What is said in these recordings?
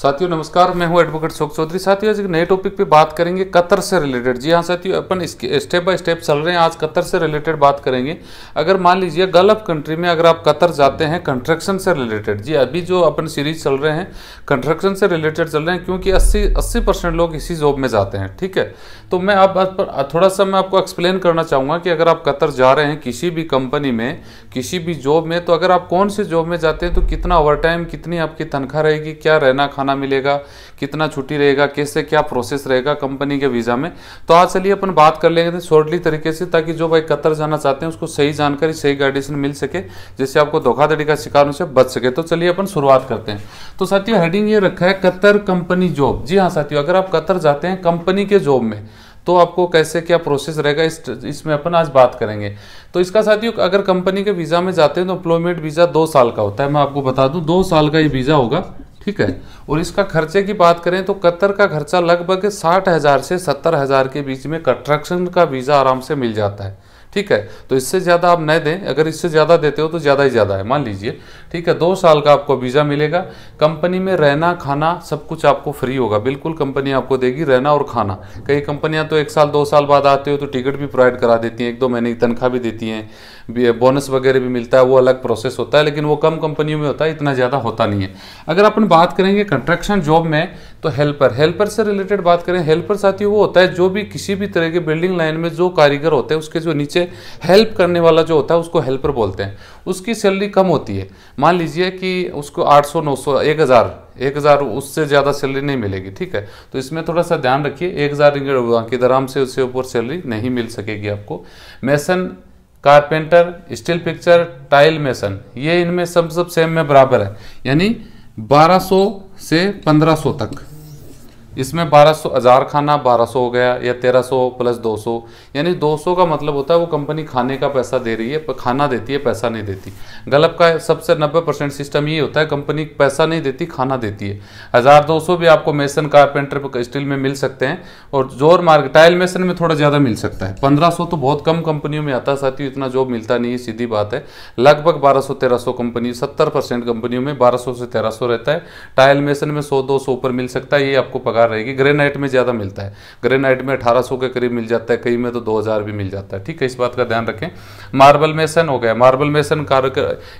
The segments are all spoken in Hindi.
साथियों नमस्कार मैं हूं एडवोकेट शोक चौधरी साथियों आज एक नए टॉपिक पे बात करेंगे कतर से रिलेटेड जी हाँ साथियों अपन स्टेप बाय स्टेप चल रहे हैं आज कतर से रिलेटेड बात करेंगे अगर मान लीजिए गल्फ कंट्री में अगर आप कतर जाते हैं कंस्ट्रक्शन से रिलेटेड जी अभी जो अपन सीरीज चल रहे हैं कंस्ट्रक्शन से रिलेटेड चल रहे हैं क्योंकि अस्सी अस्सी परसेंट लोग इसी जॉब में जाते हैं ठीक है तो मैं आप पर थोड़ा सा मैं आपको एक्सप्लेन करना चाहूँगा कि अगर आप कतर जा रहे हैं किसी भी कंपनी में किसी भी जॉब में तो अगर आप कौन से जॉब में जाते हैं तो कितना ओवर टाइम कितनी आपकी तनख्वाह रहेगी क्या रहना खाना खाना मिलेगा कितना छुट्टी रहेगा कैसे क्या प्रोसेस रहेगा कंपनी के वीज़ा में तो आज चलिए अपन बात कर लेंगे शॉर्टली तो तरीके से ताकि जो भाई कतर जाना चाहते हैं उसको सही जानकारी सही गाइडेशन मिल सके जिससे आपको धोखाधड़ी का शिकार उनसे बच सके तो चलिए अपन शुरुआत करते हैं तो साथियों हेडिंग ये रखा है कतर कंपनी जॉब जी हाँ साथियों अगर आप कतर जाते हैं कंपनी के जॉब में तो आपको कैसे क्या प्रोसेस रहेगा इसमें इस अपन आज बात करेंगे तो इसका साथियों अगर कंपनी के वीज़ा में जाते हैं तो एम्प्लॉयमेंट वीज़ा दो साल का होता है मैं आपको बता दूं दो साल का ये वीज़ा होगा ठीक है और इसका खर्चे की बात करें तो कतर का खर्चा लगभग साठ हज़ार से सत्तर हज़ार के बीच में कंस्ट्रक्शन का वीज़ा आराम से मिल जाता है ठीक है तो इससे ज़्यादा आप न दें अगर इससे ज़्यादा देते हो तो ज़्यादा ही ज़्यादा है मान लीजिए ठीक है दो साल का आपको वीज़ा मिलेगा कंपनी में रहना खाना सब कुछ आपको फ्री होगा बिल्कुल कंपनी आपको देगी रहना और खाना कई कंपनियां तो एक साल दो साल बाद आते हो तो टिकट भी प्रोवाइड करा देती हैं एक दो महीने की तनख्वाह भी देती हैं बोनस वगैरह भी मिलता है वो अलग प्रोसेस होता है लेकिन वो कम कंपनियों में होता है इतना ज़्यादा होता नहीं है अगर अपन बात करेंगे कंस्ट्रक्शन जॉब में तो हेल्पर हेल्पर से रिलेटेड बात करें हेल्पर ही वो होता है जो भी किसी भी तरह के बिल्डिंग लाइन में जो कारीगर होते हैं उसके जो नीचे से हेल्प करने वाला जो होता है उसको हेल्पर बोलते हैं उसकी सैलरी कम होती है मान लीजिए कि उसको 800 900 1000 1000 उससे ज़्यादा सैलरी नहीं मिलेगी ठीक है तो इसमें थोड़ा सा ध्यान रखिए 1000 हज़ार रिंगेड होगा कि आराम से उससे ऊपर सैलरी नहीं मिल सकेगी आपको mason carpenter steel picture tile mason ये इनमें सब सब सेम में बराबर है यानी बारह से पंद्रह तक इसमें 1200 हज़ार खाना 1200 हो गया या 1300 प्लस 200 यानी 200 का मतलब होता है वो कंपनी खाने का पैसा दे रही है खाना देती है पैसा नहीं देती गलत का सबसे 90 परसेंट सिस्टम ये होता है कंपनी पैसा नहीं देती खाना देती है हज़ार दो भी आपको मेसन कारपेंटर स्टील में मिल सकते हैं और जोर मार्ग टाइल मेसन में थोड़ा ज़्यादा मिल सकता है पंद्रह तो बहुत कम कंपनियों में आता साथियों इतना जॉब मिलता नहीं है सीधी बात है लगभग बारह सौ तेरह सौ कंपनी सत्तर परसेंट कंपनियों में बारह सौ से तेरह सौ रहता है टाइल मेसन में सौ दो सौ ऊपर मिल सकता है ये आपको पगार आकार रहेगी ग्रेनाइट में ज़्यादा मिलता है ग्रेनाइट में 1800 के करीब मिल जाता है कई में तो 2000 भी मिल जाता है ठीक है इस बात का ध्यान रखें मार्बल मेसन हो गया मार्बल मेसन कार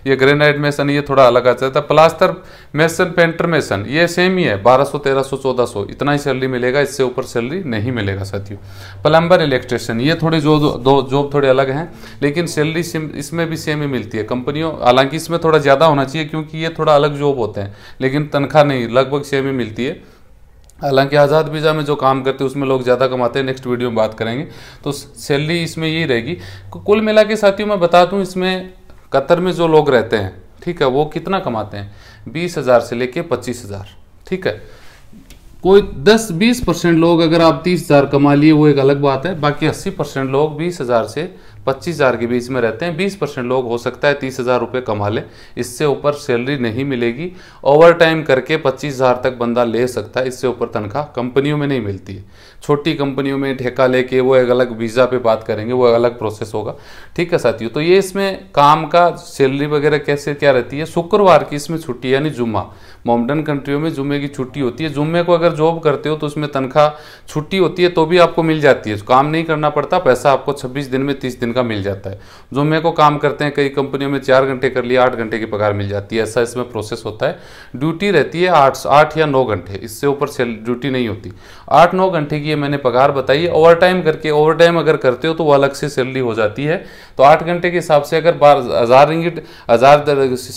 ये ग्रेनाइट मेसन ये थोड़ा अलग आ जाता है प्लास्टर मेसन पेंटर मेसन ये सेम ही है बारह सौ तेरह सौ चौदह सौ इतना ही सैलरी मिलेगा इससे ऊपर सैलरी नहीं मिलेगा साथियों प्लम्बर इलेक्ट्रिशियन ये थोड़ी जो दो जॉब थोड़े अलग हैं लेकिन सैलरी इसमें भी सेम ही मिलती है कंपनियों हालांकि इसमें थोड़ा ज़्यादा होना चाहिए क्योंकि ये थोड़ा अलग जॉब होते हैं लेकिन तनख्वाह नहीं लगभग सेम ही मिलती है हालांकि आज़ाद वीज़ा में जो काम करते हैं उसमें लोग ज़्यादा कमाते हैं नेक्स्ट वीडियो में बात करेंगे तो सैलरी इसमें यही रहेगी कुल मिला के साथियों मैं बता दूँ इसमें कतर में जो लोग रहते हैं ठीक है वो कितना कमाते हैं बीस हज़ार से लेके पच्चीस हज़ार ठीक है कोई दस बीस परसेंट लोग अगर आप तीस हज़ार कमा लिए वो एक अलग बात है बाकी अस्सी परसेंट लोग बीस हज़ार से पच्चीस हज़ार के बीच में रहते हैं बीस परसेंट लोग हो सकता है तीस हज़ार रुपये कमा लें इससे ऊपर सैलरी नहीं मिलेगी ओवर टाइम करके पच्चीस हज़ार तक बंदा ले सकता है इससे ऊपर तनख्वाह कंपनियों में नहीं मिलती है छोटी कंपनियों में ठेका लेके वो एक अलग वीज़ा पे बात करेंगे वो अलग प्रोसेस होगा ठीक है साथियों तो ये इसमें काम का सैलरी वगैरह कैसे क्या रहती है शुक्रवार की इसमें छुट्टी यानी जुम्मा मॉमडन कंट्रियों में जुम्मे की छुट्टी होती है जुम्मे को अगर जॉब करते हो तो उसमें तनख्वाह छुट्टी होती है तो भी आपको मिल जाती है काम नहीं करना पड़ता पैसा आपको छब्बीस दिन में तीस दिन दिन का मिल जाता है जो मेरे को काम करते हैं कई कंपनियों में चार घंटे कर लिया आठ घंटे की पगार मिल जाती है ऐसा इसमें प्रोसेस होता है ड्यूटी रहती है आठ आठ या नौ घंटे इससे ऊपर ड्यूटी नहीं होती आठ नौ घंटे की ये मैंने पगार बताई ओवर टाइम करके ओवर टाइम अगर करते हो तो वो अलग से सैलरी हो जाती है तो आठ घंटे के हिसाब से अगर हज़ार रिंगिट हज़ार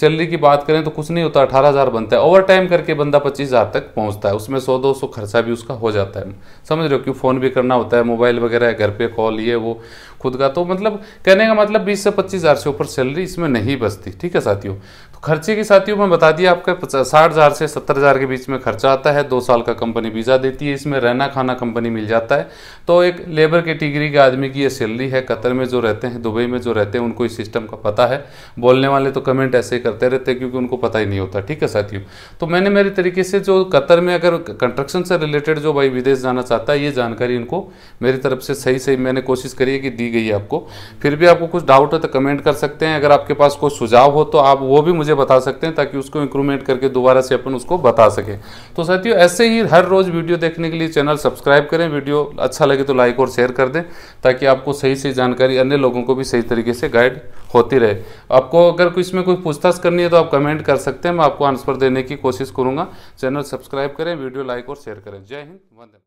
सैलरी की बात करें तो कुछ नहीं होता अठारह हज़ार बनता है ओवर टाइम करके बंदा पच्चीस हज़ार तक पहुंचता है उसमें सौ दो सौ खर्चा भी उसका हो जाता है समझ रहे हो क्यों फ़ोन भी करना होता है मोबाइल वगैरह घर पे कॉल ये वो खुद का तो मतलब मतलब कहने का मतलब बीस से पच्चीस हज़ार से ऊपर सैलरी इसमें नहीं बचती ठीक है साथियों खर्चे के साथियों में बता दिया आपका साठ हज़ार से सत्तर हज़ार के बीच में खर्चा आता है दो साल का कंपनी वीज़ा देती है इसमें रहना खाना कंपनी मिल जाता है तो एक लेबर कैटिगरी के आदमी की ये सैलरी है कतर में जो रहते हैं दुबई में जो रहते हैं उनको इस सिस्टम का पता है बोलने वाले तो कमेंट ऐसे ही करते रहते हैं क्योंकि उनको पता ही नहीं होता ठीक है साथियों तो मैंने मेरे तरीके से जो कतर में अगर कंस्ट्रक्शन से रिलेटेड जो भाई विदेश जाना चाहता है ये जानकारी इनको मेरी तरफ से सही सही मैंने कोशिश करी है कि दी गई है आपको फिर भी आपको कुछ डाउट हो तो कमेंट कर सकते हैं अगर आपके पास कोई सुझाव हो तो आप वो भी मुझे मुझे बता सकते हैं ताकि उसको इंक्रूवमेंट करके दोबारा से अपन उसको बता सकें तो साथियों ऐसे ही हर रोज़ वीडियो देखने के लिए चैनल सब्सक्राइब करें वीडियो अच्छा लगे तो लाइक और शेयर कर दें ताकि आपको सही सही जानकारी अन्य लोगों को भी सही तरीके से गाइड होती रहे आपको अगर कोई इसमें कोई पूछताछ करनी है तो आप कमेंट कर सकते हैं मैं आपको आंसर देने की कोशिश करूँगा चैनल सब्सक्राइब करें वीडियो लाइक और शेयर करें जय हिंद वंदे